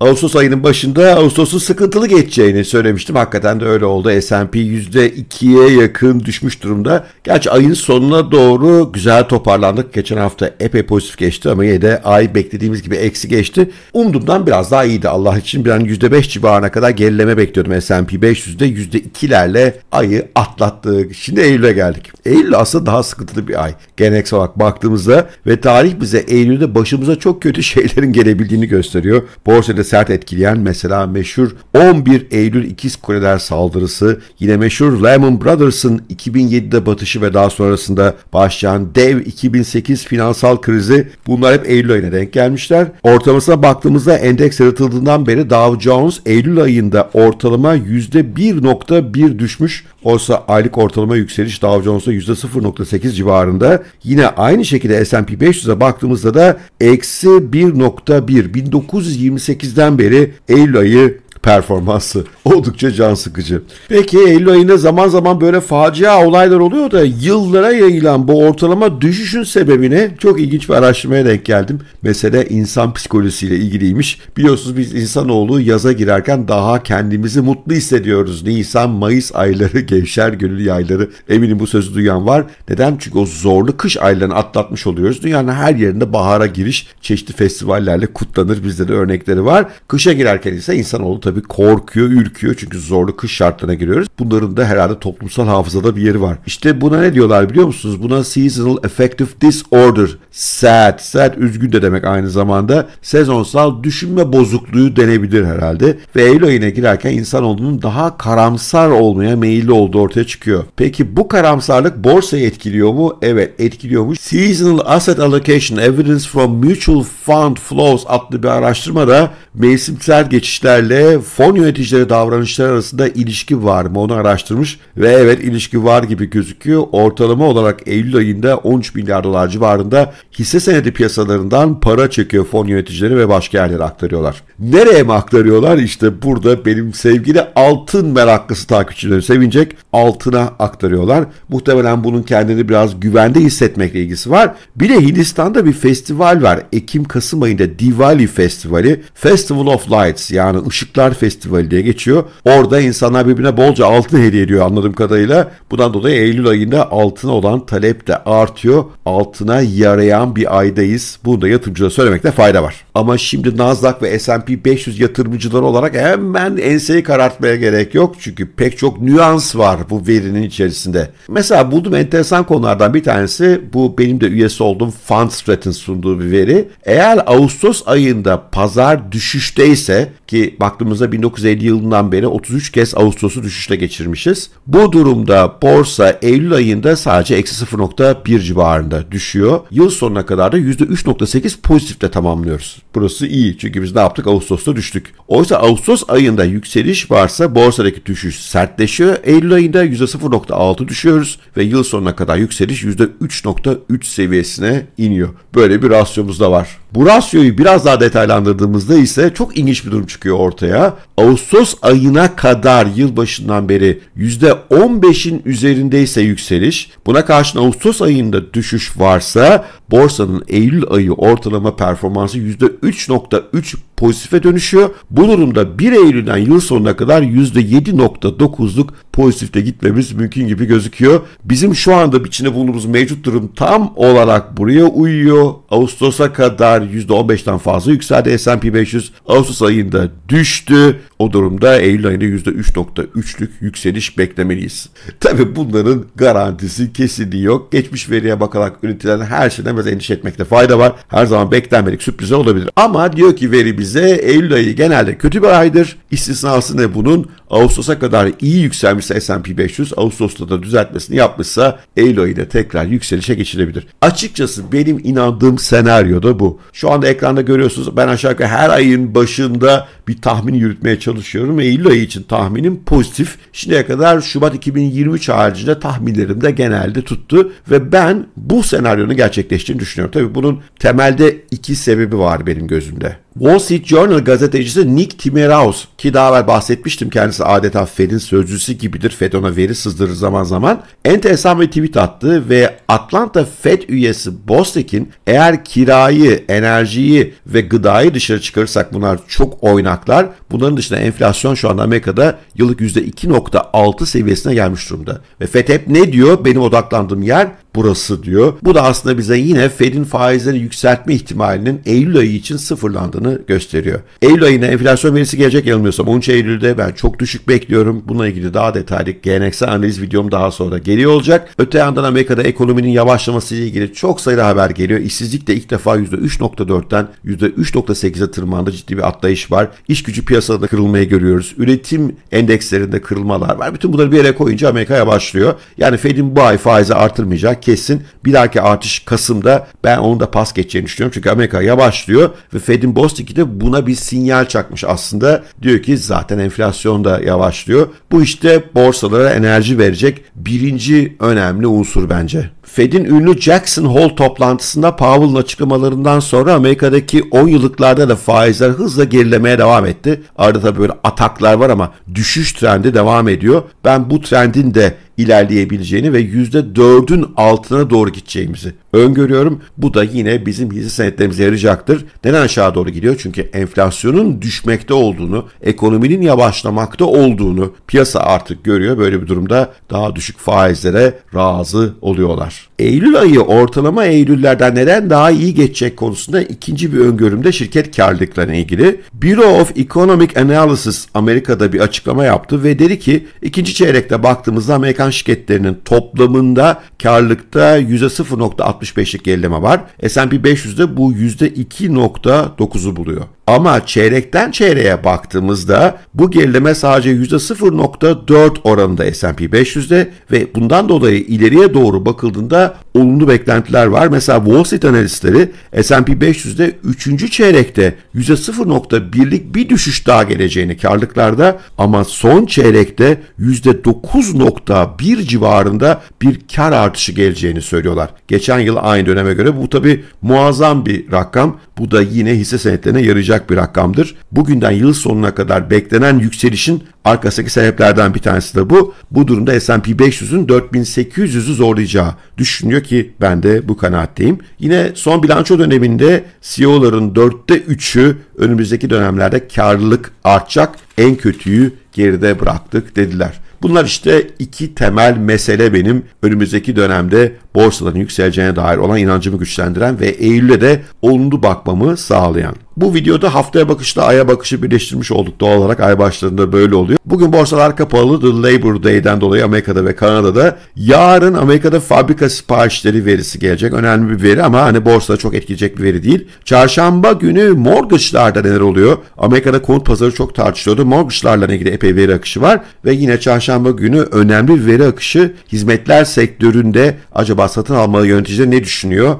Ağustos ayının başında Ağustos'un sıkıntılı geçeceğini söylemiştim. Hakikaten de öyle oldu. S&P %2'ye yakın düşmüş durumda. Gerçi ayın sonuna doğru güzel toparlandık. Geçen hafta epey pozitif geçti ama yine de ay beklediğimiz gibi eksi geçti. Umduğumdan biraz daha iyiydi Allah için. bir Ben %5 civarına kadar gerileme bekliyordum. S&P 500'de %2'lerle ayı atlattık. Şimdi Eylül'e geldik. Eylül aslında daha sıkıntılı bir ay. Geleneksel olarak baktığımızda ve tarih bize Eylül'de başımıza çok kötü şeylerin gelebildiğini gösteriyor. Borsa Borsada sert etkileyen mesela meşhur 11 Eylül İkiz Kuleler saldırısı, yine meşhur Lehman Brothers'ın 2007'de batışı ve daha sonrasında başlayan dev 2008 finansal krizi bunlar hep Eylül ayına denk gelmişler. Ortalamasına baktığımızda endeks yaratıldığından beri Dow Jones Eylül ayında ortalama %1.1 düşmüş. Oysa aylık ortalama yükseliş Dow Jones'ta %0.8 civarında. Yine aynı şekilde S&P 500'e baktığımızda da eksi 1.1 1928 2008'den beri Eylül ayı performansı oldukça can sıkıcı. Peki Eylül ayında zaman zaman böyle facia olaylar oluyor da yıllara yayılan bu ortalama düşüşün sebebini çok ilginç bir araştırmaya denk geldim. Mesele insan psikolojisiyle ilgiliymiş. Biliyorsunuz biz insanoğlu yaza girerken daha kendimizi mutlu hissediyoruz. Nisan, Mayıs ayları, gevşer gönül yayları. Eminim bu sözü duyan var. Neden? Çünkü o zorlu kış aylarını atlatmış oluyoruz. Dünyanın her yerinde bahara giriş çeşitli festivallerle kutlanır. Bizde de örnekleri var. Kışa girerken ise insanoğlu tabii tabii korkuyor, ürküyor çünkü zorlu kış şartlarına giriyoruz. Bunların da herhalde toplumsal hafızada bir yeri var. İşte buna ne diyorlar biliyor musunuz? Buna seasonal affective disorder, sad, sad üzgün de demek aynı zamanda sezonsal düşünme bozukluğu denebilir herhalde. Ve Eylül ayına girerken insan olduğunun daha karamsar olmaya meyilli olduğu ortaya çıkıyor. Peki bu karamsarlık borsayı etkiliyor mu? Evet etkiliyormuş. Seasonal Asset Allocation Evidence from Mutual Fund Flows adlı bir araştırmada mevsimsel geçişlerle fon yöneticileri davranışları arasında ilişki var mı onu araştırmış ve evet ilişki var gibi gözüküyor. Ortalama olarak Eylül ayında 13 milyar dolar civarında hisse senedi piyasalarından para çekiyor fon yöneticileri ve başka yerlere aktarıyorlar. Nereye mi aktarıyorlar? İşte burada benim sevgili altın meraklısı takipçilerim sevinecek altına aktarıyorlar. Muhtemelen bunun kendini biraz güvende hissetmekle ilgisi var. Bir de Hindistan'da bir festival var. Ekim-Kasım ayında Diwali Festivali. Festival of Lights yani ışıklar Star Festivali diye geçiyor. Orada insanlar birbirine bolca altın hediye ediyor anladığım kadarıyla. Bundan dolayı Eylül ayında altına olan talep de artıyor. Altına yarayan bir aydayız. Bunu da yatırımcılara söylemekte fayda var. Ama şimdi Nasdaq ve S&P 500 yatırımcıları olarak hemen enseyi karartmaya gerek yok. Çünkü pek çok nüans var bu verinin içerisinde. Mesela bulduğum enteresan konulardan bir tanesi bu benim de üyesi olduğum Fundstrat'ın sunduğu bir veri. Eğer Ağustos ayında pazar düşüşteyse ki baktığımız baktığımızda 1950 yılından beri 33 kez Ağustos'u düşüşte geçirmişiz. Bu durumda borsa Eylül ayında sadece eksi 0.1 civarında düşüyor. Yıl sonuna kadar da %3.8 pozitifle tamamlıyoruz. Burası iyi çünkü biz ne yaptık? Ağustos'ta düştük. Oysa Ağustos ayında yükseliş varsa borsadaki düşüş sertleşiyor. Eylül ayında %0.6 düşüyoruz ve yıl sonuna kadar yükseliş %3.3 seviyesine iniyor. Böyle bir rasyomuz da var. Bu rasyoyu biraz daha detaylandırdığımızda ise çok ilginç bir durum çıkıyor ortaya. Ağustos ayına kadar yılbaşından beri %15'in üzerindeyse yükseliş, buna karşın Ağustos ayında düşüş varsa borsanın Eylül ayı ortalama performansı %3.3 pozitife dönüşüyor. Bu durumda 1 Eylül'den yıl sonuna kadar %7.9'luk pozitifte gitmemiz mümkün gibi gözüküyor. Bizim şu anda içinde bulunduğumuz mevcut durum tam olarak buraya uyuyor. Ağustos'a kadar %15'ten fazla yükseldi S&P 500. Ağustos ayında düştü. O durumda Eylül ayında %3.3'lük yükseliş beklemeliyiz. Tabi bunların garantisi kesinliği yok. Geçmiş veriye bakarak üretilen her şeyden biraz endişe etmekte fayda var. Her zaman beklenmedik sürprizler olabilir. Ama diyor ki veri bize Eylül ayı genelde kötü bir aydır. İstisnası İstisnasında bunun Ağustos'a kadar iyi yükselmişse S&P 500, Ağustos'ta da düzeltmesini yapmışsa Eylül ayı da tekrar yükselişe geçilebilir. Açıkçası benim inandığım senaryo da bu. Şu anda ekranda görüyorsunuz ben aşağı yukarı her ayın başında bir tahmin yürütmeye çalışıyorum. Eylül ayı için tahminim pozitif. Şimdiye kadar Şubat 2023 haricinde tahminlerim de genelde tuttu ve ben bu senaryonun gerçekleştiğini düşünüyorum. Tabii bunun temelde iki sebebi var benim gözümde. Wall Street Journal gazetecisi Nick Timiraus ki daha evvel bahsetmiştim kendisi adeta Fed'in sözcüsü gibidir. Fed ona veri sızdırır zaman zaman. Enteresan bir tweet attı ve Atlanta Fed üyesi Bostek'in eğer kirayı, enerjiyi ve gıdayı dışarı çıkarırsak bunlar çok oynaklar. Bunların dışında enflasyon şu anda Amerika'da yıllık %2.6 seviyesine gelmiş durumda. Ve FED hep ne diyor? Benim odaklandığım yer burası diyor. Bu da aslında bize yine Fed'in faizleri yükseltme ihtimalinin Eylül ayı için sıfırlandığını gösteriyor. Eylül ayına enflasyon verisi gelecek yanılmıyorsam 13 Eylül'de ben çok düşük bekliyorum. Bununla ilgili daha detaylı geleneksel analiz videom daha sonra da geliyor olacak. Öte yandan Amerika'da ekonominin yavaşlaması ile ilgili çok sayıda haber geliyor. İşsizlik de ilk defa %3.4'ten %3.8'e tırmandı. Ciddi bir atlayış var. İş gücü piyasası piyasada da kırılmayı görüyoruz. Üretim endekslerinde kırılmalar var. Bütün bunları bir yere koyunca Amerika'ya başlıyor. Yani Fed'in bu ay faizi artırmayacak kesin. Bir dahaki artış Kasım'da ben onu da pas geçeceğini düşünüyorum. Çünkü Amerika yavaşlıyor ve Fed'in Bostik'i de buna bir sinyal çakmış aslında. Diyor ki zaten enflasyon da yavaşlıyor. Bu işte borsalara enerji verecek birinci önemli unsur bence. Fed'in ünlü Jackson Hole toplantısında Powell'ın açıklamalarından sonra Amerika'daki 10 yıllıklarda da faizler hızla gerilemeye devam etti. Arada tabii böyle ataklar var ama düşüş trendi devam ediyor. Ben bu trendin de ilerleyebileceğini ve %4'ün altına doğru gideceğimizi öngörüyorum. Bu da yine bizim hisse senetlerimize yarayacaktır. Neden aşağı doğru gidiyor? Çünkü enflasyonun düşmekte olduğunu, ekonominin yavaşlamakta olduğunu piyasa artık görüyor. Böyle bir durumda daha düşük faizlere razı oluyorlar. Eylül ayı ortalama Eylüllerden neden daha iyi geçecek konusunda ikinci bir öngörümde şirket karlılıklarına ilgili. Bureau of Economic Analysis Amerika'da bir açıklama yaptı ve dedi ki ikinci çeyrekte baktığımızda Amerikan şirketlerinin toplamında karlılıkta %0.60 %65'lik gerileme var. S&P 500'de bu %2.9'u buluyor. Ama çeyrekten çeyreğe baktığımızda bu gerileme sadece %0.4 oranında S&P 500'de ve bundan dolayı ileriye doğru bakıldığında olumlu beklentiler var. Mesela Wall Street analistleri S&P 500'de 3. çeyrekte %0.1'lik bir düşüş daha geleceğini karlıklarda ama son çeyrekte %9.1 civarında bir kar artışı geleceğini söylüyorlar. Geçen yıl aynı döneme göre bu tabi muazzam bir rakam. Bu da yine hisse senetlerine yarayacak bir rakamdır. Bugünden yıl sonuna kadar beklenen yükselişin arkasındaki sebeplerden bir tanesi de bu. Bu durumda S&P 500'ün 4800'ü zorlayacağı düşünüyor ki ben de bu kanaatteyim. Yine son bilanço döneminde CEO'ların 4'te 3'ü önümüzdeki dönemlerde karlılık artacak. En kötüyü geride bıraktık dediler. Bunlar işte iki temel mesele benim önümüzdeki dönemde borsaların yükseleceğine dair olan inancımı güçlendiren ve Eylül'e de olumlu bakmamı sağlayan. Bu videoda haftaya bakışla aya bakışı birleştirmiş olduk. Doğal olarak ay başlarında böyle oluyor. Bugün borsalar kapalı The Labor Day'den dolayı Amerika'da ve Kanada'da. Yarın Amerika'da fabrika siparişleri verisi gelecek. Önemli bir veri ama hani borsada çok etkileyecek bir veri değil. Çarşamba günü mortgage'larda neler oluyor? Amerika'da konut pazarı çok tartışılıyordu. Mortgage'larla ilgili epey veri akışı var. Ve yine çarşamba günü önemli bir veri akışı hizmetler sektöründe acaba ama satın alma yöneticileri ne düşünüyor?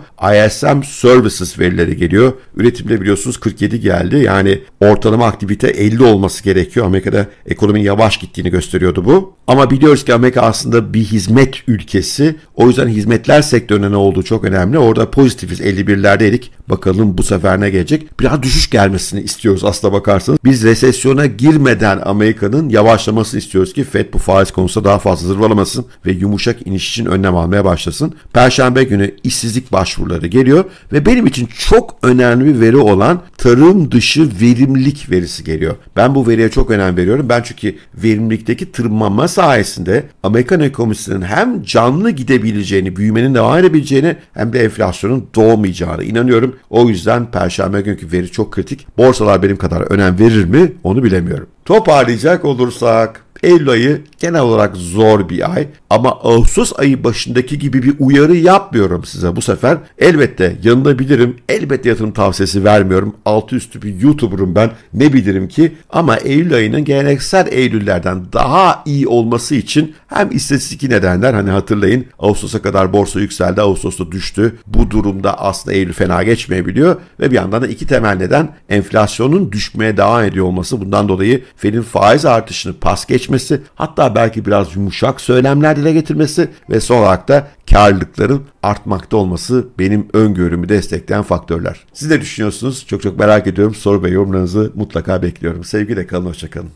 ISM Services verileri geliyor. Üretimde biliyorsunuz 47 geldi. Yani ortalama aktivite 50 olması gerekiyor. Amerika'da ekonominin yavaş gittiğini gösteriyordu bu. Ama biliyoruz ki Amerika aslında bir hizmet ülkesi. O yüzden hizmetler sektörüne ne olduğu çok önemli. Orada pozitifiz 51'lerdeydik. Bakalım bu sefer ne gelecek? Biraz düşüş gelmesini istiyoruz aslına bakarsanız. Biz resesyona girmeden Amerika'nın yavaşlamasını istiyoruz ki FED bu faiz konusunda daha fazla zırvalamasın ve yumuşak iniş için önlem almaya başlasın. Perşembe günü işsizlik başvuruları geliyor ve benim için çok önemli bir veri olan tarım dışı verimlilik verisi geliyor. Ben bu veriye çok önem veriyorum. Ben çünkü verimlilikteki tırmanma sayesinde Amerikan ekonomisinin hem canlı gidebileceğini, büyümenin devam edebileceğini hem de enflasyonun doğmayacağını inanıyorum. O yüzden Perşembe günkü veri çok kritik. Borsalar benim kadar önem verir mi onu bilemiyorum. Toparlayacak olursak Eylül ayı genel olarak zor bir ay ama Ağustos ayı başındaki gibi bir uyarı yapmıyorum size bu sefer. Elbette yanılabilirim. Elbette yatırım tavsiyesi vermiyorum. Altı üstü bir YouTuber'ım ben. Ne bilirim ki? Ama Eylül ayının geleneksel Eylüllerden daha iyi olması için hem istatistik nedenler hani hatırlayın Ağustos'a kadar borsa yükseldi. Ağustos'ta düştü. Bu durumda aslında Eylül fena geçmeyebiliyor ve bir yandan da iki temel neden enflasyonun düşmeye devam ediyor olması. Bundan dolayı Fed'in faiz artışını pas geçmesi etmesi, hatta belki biraz yumuşak söylemler dile getirmesi ve son olarak da karlılıkların artmakta olması benim öngörümü destekleyen faktörler. Siz ne düşünüyorsunuz? Çok çok merak ediyorum. Soru ve yorumlarınızı mutlaka bekliyorum. Sevgiyle kalın, hoşçakalın.